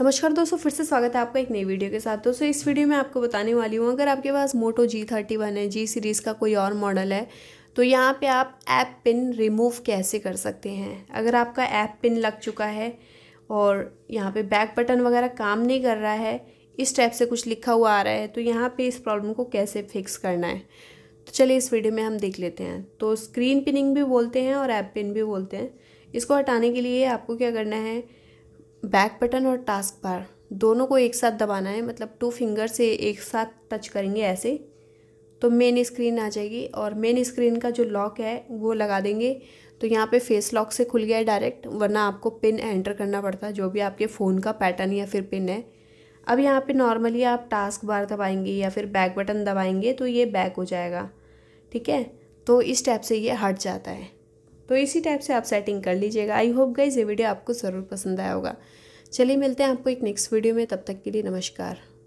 नमस्कार दोस्तों फिर से स्वागत है आपका एक नई वीडियो के साथ दोस्तों इस वीडियो में आपको बताने वाली हूँ अगर आपके पास मोटो जी थर्टी वन है जी सीरीज़ का कोई और मॉडल है तो यहाँ पे आप ऐप पिन रिमूव कैसे कर सकते हैं अगर आपका ऐप पिन लग चुका है और यहाँ पे बैक बटन वगैरह काम नहीं कर रहा है इस टाइप से कुछ लिखा हुआ आ रहा है तो यहाँ पर इस प्रॉब्लम को कैसे फिक्स करना है तो चलिए इस वीडियो में हम देख लेते हैं तो स्क्रीन पिनिंग भी बोलते हैं और ऐप पिन भी बोलते हैं इसको हटाने के लिए आपको क्या करना है बैक बटन और टास्क बार दोनों को एक साथ दबाना है मतलब टू फिंगर से एक साथ टच करेंगे ऐसे तो मेन स्क्रीन आ जाएगी और मेन स्क्रीन का जो लॉक है वो लगा देंगे तो यहाँ पे फेस लॉक से खुल गया है डायरेक्ट वरना आपको पिन एंटर करना पड़ता है जो भी आपके फ़ोन का पैटर्न या फिर पिन है अब यहाँ पे नॉर्मली आप टास्क बार दबाएंगे या फिर बैक बटन दबाएंगे तो ये बैक हो जाएगा ठीक है तो इस टाइप से ये हट जाता है तो इसी टाइप से आप सेटिंग कर लीजिएगा आई होप गाइज ये वीडियो आपको ज़रूर पसंद आया होगा चलिए मिलते हैं आपको एक नेक्स्ट वीडियो में तब तक के लिए नमस्कार